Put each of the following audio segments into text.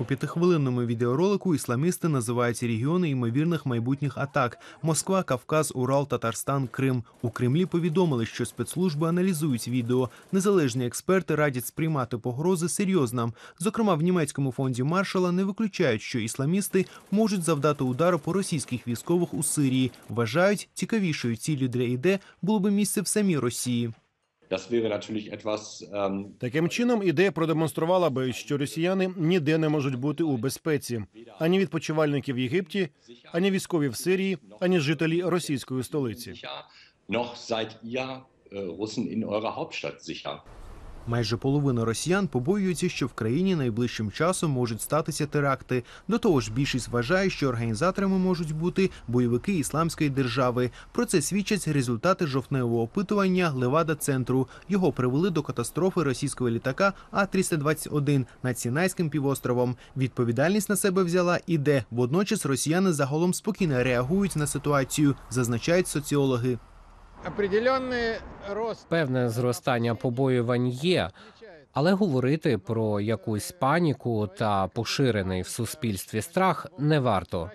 У п'ятихвилинному відеоролику ісламісти називають регіони ймовірних майбутніх атак: Москва, Кавказ, Урал, Татарстан, Крим. У Кремлі повідомили, що спецслужби аналізують відео. Незалежні експерти радять сприймати погрози серйозно. Зокрема, в німецькому фонді маршала не виключають, що ісламісти можуть завдати удару по російських військових у Сирії. Вважають цікавішою цілі для іде було би місце в самій Росії. Ähm, Таким чином ідея продемонструвала би, що росіяни ніде не можуть бути у безпеці ані відпочивальники в Єгипті, ані військові в Сирії, ані жителі російської столиці. я русин Майже половина росіян побоюються, що в країні найближчим часом можуть статися теракти. До того ж, більшість вважає, що організаторами можуть бути бойовики ісламської держави. Про це свідчать результати жовтневого опитування Левада центру. Його привели до катастрофи російського літака А 321 над Сінайським півостровом. Відповідальність на себе взяла і де водночас росіяни загалом спокійно реагують на ситуацію, зазначають соціологи. Певне зростання побоювань є, але говорити про якусь паніку та поширений в суспільстві страх не варто.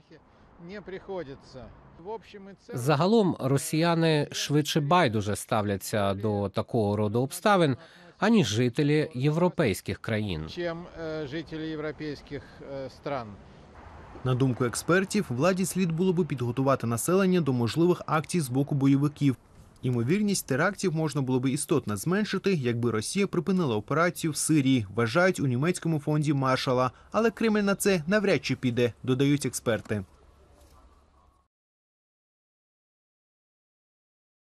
Загалом росіяни швидше байдуже ставляться до такого роду обставин аніж жителі європейських країн. Чим е, жителі європейських е, стран. На думку експертів, владі слід було би підготувати населення до можливих акцій з боку бойовиків. Ймовірність терактів можна було би істотно зменшити, якби Росія припинила операцію в Сирії. Вважають у німецькому фонді маршала. Але Кремль на це навряд чи піде, додають експерти.